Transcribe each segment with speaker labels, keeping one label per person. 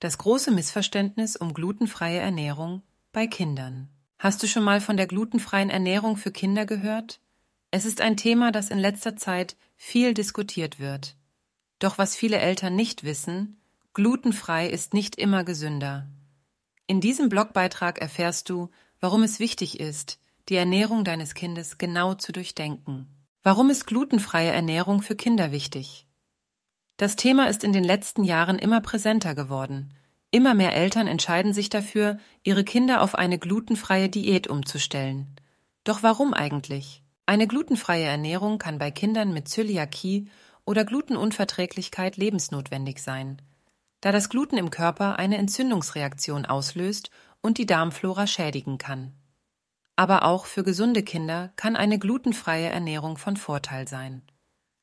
Speaker 1: Das große Missverständnis um glutenfreie Ernährung bei Kindern. Hast du schon mal von der glutenfreien Ernährung für Kinder gehört? Es ist ein Thema, das in letzter Zeit viel diskutiert wird. Doch was viele Eltern nicht wissen, glutenfrei ist nicht immer gesünder. In diesem Blogbeitrag erfährst du, warum es wichtig ist, die Ernährung deines Kindes genau zu durchdenken. Warum ist glutenfreie Ernährung für Kinder wichtig? Das Thema ist in den letzten Jahren immer präsenter geworden. Immer mehr Eltern entscheiden sich dafür, ihre Kinder auf eine glutenfreie Diät umzustellen. Doch warum eigentlich? Eine glutenfreie Ernährung kann bei Kindern mit Zöliakie oder Glutenunverträglichkeit lebensnotwendig sein, da das Gluten im Körper eine Entzündungsreaktion auslöst und die Darmflora schädigen kann. Aber auch für gesunde Kinder kann eine glutenfreie Ernährung von Vorteil sein.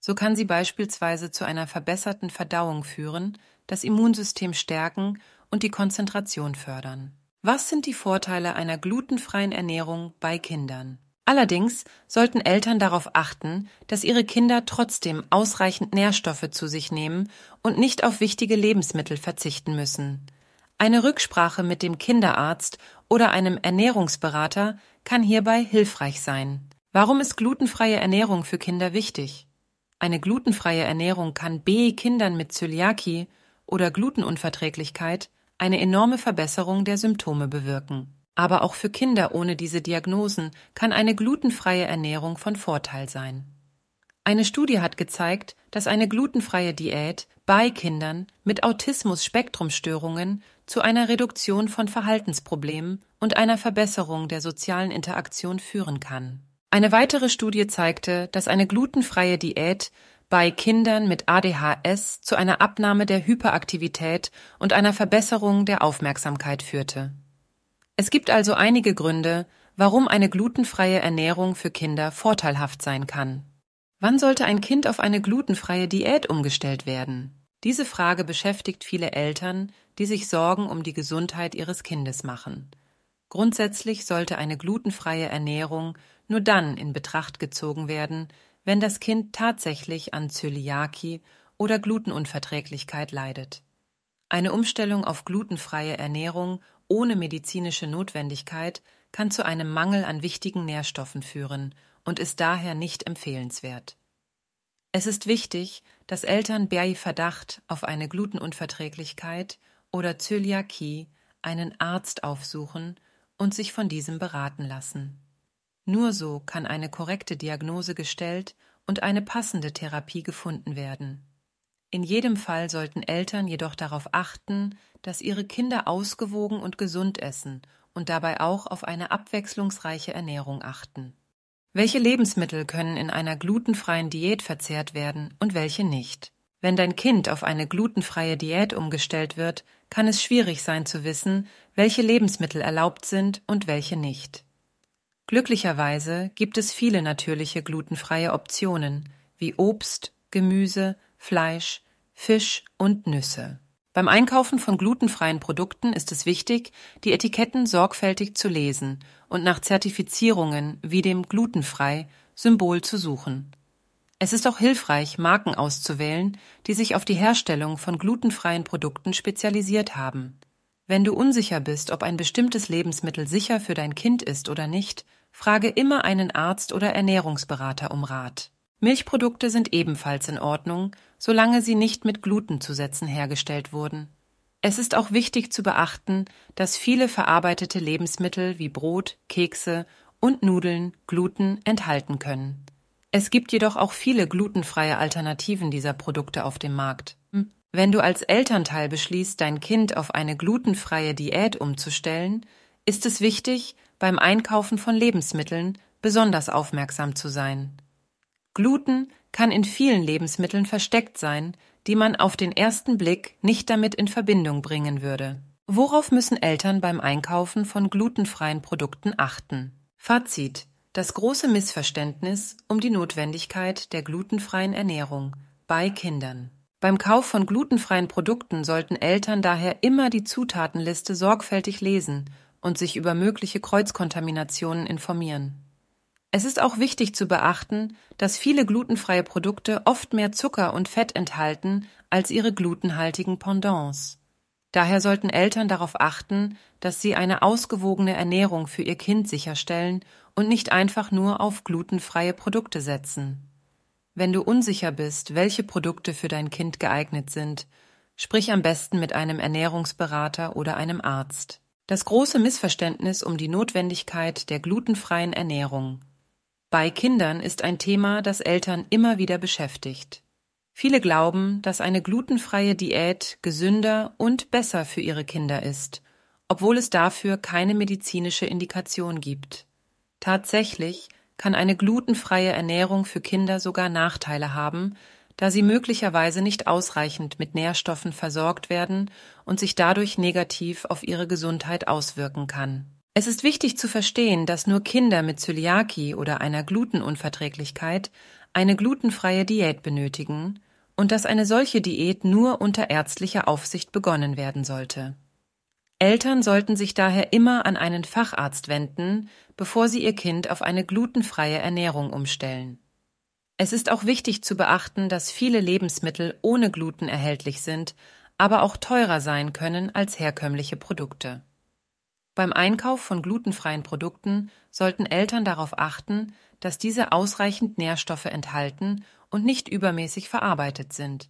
Speaker 1: So kann sie beispielsweise zu einer verbesserten Verdauung führen, das Immunsystem stärken und die Konzentration fördern. Was sind die Vorteile einer glutenfreien Ernährung bei Kindern? Allerdings sollten Eltern darauf achten, dass ihre Kinder trotzdem ausreichend Nährstoffe zu sich nehmen und nicht auf wichtige Lebensmittel verzichten müssen. Eine Rücksprache mit dem Kinderarzt oder einem Ernährungsberater kann hierbei hilfreich sein. Warum ist glutenfreie Ernährung für Kinder wichtig? Eine glutenfreie Ernährung kann B-Kindern mit Zöliakie oder Glutenunverträglichkeit eine enorme Verbesserung der Symptome bewirken. Aber auch für Kinder ohne diese Diagnosen kann eine glutenfreie Ernährung von Vorteil sein. Eine Studie hat gezeigt, dass eine glutenfreie Diät bei Kindern mit Autismus-Spektrumstörungen zu einer Reduktion von Verhaltensproblemen und einer Verbesserung der sozialen Interaktion führen kann. Eine weitere Studie zeigte, dass eine glutenfreie Diät bei Kindern mit ADHS zu einer Abnahme der Hyperaktivität und einer Verbesserung der Aufmerksamkeit führte. Es gibt also einige Gründe, warum eine glutenfreie Ernährung für Kinder vorteilhaft sein kann. Wann sollte ein Kind auf eine glutenfreie Diät umgestellt werden? Diese Frage beschäftigt viele Eltern, die sich Sorgen um die Gesundheit ihres Kindes machen. Grundsätzlich sollte eine glutenfreie Ernährung nur dann in Betracht gezogen werden, wenn das Kind tatsächlich an Zöliakie oder Glutenunverträglichkeit leidet. Eine Umstellung auf glutenfreie Ernährung ohne medizinische Notwendigkeit kann zu einem Mangel an wichtigen Nährstoffen führen und ist daher nicht empfehlenswert. Es ist wichtig, dass Eltern bei Verdacht auf eine Glutenunverträglichkeit oder Zöliakie einen Arzt aufsuchen und sich von diesem beraten lassen. Nur so kann eine korrekte Diagnose gestellt und eine passende Therapie gefunden werden. In jedem Fall sollten Eltern jedoch darauf achten, dass ihre Kinder ausgewogen und gesund essen und dabei auch auf eine abwechslungsreiche Ernährung achten. Welche Lebensmittel können in einer glutenfreien Diät verzehrt werden und welche nicht? Wenn dein Kind auf eine glutenfreie Diät umgestellt wird, kann es schwierig sein zu wissen, welche Lebensmittel erlaubt sind und welche nicht. Glücklicherweise gibt es viele natürliche glutenfreie Optionen wie Obst, Gemüse, Fleisch, Fisch und Nüsse. Beim Einkaufen von glutenfreien Produkten ist es wichtig, die Etiketten sorgfältig zu lesen und nach Zertifizierungen wie dem glutenfrei Symbol zu suchen. Es ist auch hilfreich, Marken auszuwählen, die sich auf die Herstellung von glutenfreien Produkten spezialisiert haben. Wenn du unsicher bist, ob ein bestimmtes Lebensmittel sicher für dein Kind ist oder nicht, frage immer einen Arzt oder Ernährungsberater um Rat. Milchprodukte sind ebenfalls in Ordnung, solange sie nicht mit Glutenzusätzen hergestellt wurden. Es ist auch wichtig zu beachten, dass viele verarbeitete Lebensmittel wie Brot, Kekse und Nudeln Gluten enthalten können. Es gibt jedoch auch viele glutenfreie Alternativen dieser Produkte auf dem Markt. Wenn du als Elternteil beschließt, dein Kind auf eine glutenfreie Diät umzustellen, ist es wichtig, beim Einkaufen von Lebensmitteln besonders aufmerksam zu sein. Gluten kann in vielen Lebensmitteln versteckt sein, die man auf den ersten Blick nicht damit in Verbindung bringen würde. Worauf müssen Eltern beim Einkaufen von glutenfreien Produkten achten? Fazit. Das große Missverständnis um die Notwendigkeit der glutenfreien Ernährung bei Kindern. Beim Kauf von glutenfreien Produkten sollten Eltern daher immer die Zutatenliste sorgfältig lesen und sich über mögliche Kreuzkontaminationen informieren. Es ist auch wichtig zu beachten, dass viele glutenfreie Produkte oft mehr Zucker und Fett enthalten als ihre glutenhaltigen Pendants. Daher sollten Eltern darauf achten, dass sie eine ausgewogene Ernährung für ihr Kind sicherstellen und nicht einfach nur auf glutenfreie Produkte setzen. Wenn du unsicher bist, welche Produkte für dein Kind geeignet sind, sprich am besten mit einem Ernährungsberater oder einem Arzt. Das große Missverständnis um die Notwendigkeit der glutenfreien Ernährung bei Kindern ist ein Thema, das Eltern immer wieder beschäftigt. Viele glauben, dass eine glutenfreie Diät gesünder und besser für ihre Kinder ist, obwohl es dafür keine medizinische Indikation gibt. Tatsächlich kann eine glutenfreie Ernährung für Kinder sogar Nachteile haben, da sie möglicherweise nicht ausreichend mit Nährstoffen versorgt werden und sich dadurch negativ auf ihre Gesundheit auswirken kann. Es ist wichtig zu verstehen, dass nur Kinder mit Zöliakie oder einer Glutenunverträglichkeit eine glutenfreie Diät benötigen und dass eine solche Diät nur unter ärztlicher Aufsicht begonnen werden sollte. Eltern sollten sich daher immer an einen Facharzt wenden, bevor sie ihr Kind auf eine glutenfreie Ernährung umstellen. Es ist auch wichtig zu beachten, dass viele Lebensmittel ohne Gluten erhältlich sind, aber auch teurer sein können als herkömmliche Produkte. Beim Einkauf von glutenfreien Produkten sollten Eltern darauf achten, dass diese ausreichend Nährstoffe enthalten und nicht übermäßig verarbeitet sind.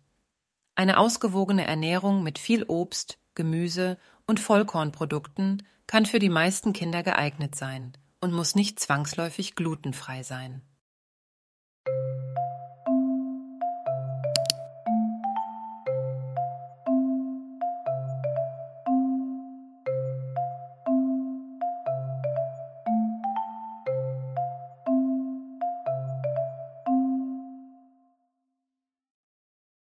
Speaker 1: Eine ausgewogene Ernährung mit viel Obst, Gemüse und Vollkornprodukten kann für die meisten Kinder geeignet sein und muss nicht zwangsläufig glutenfrei sein.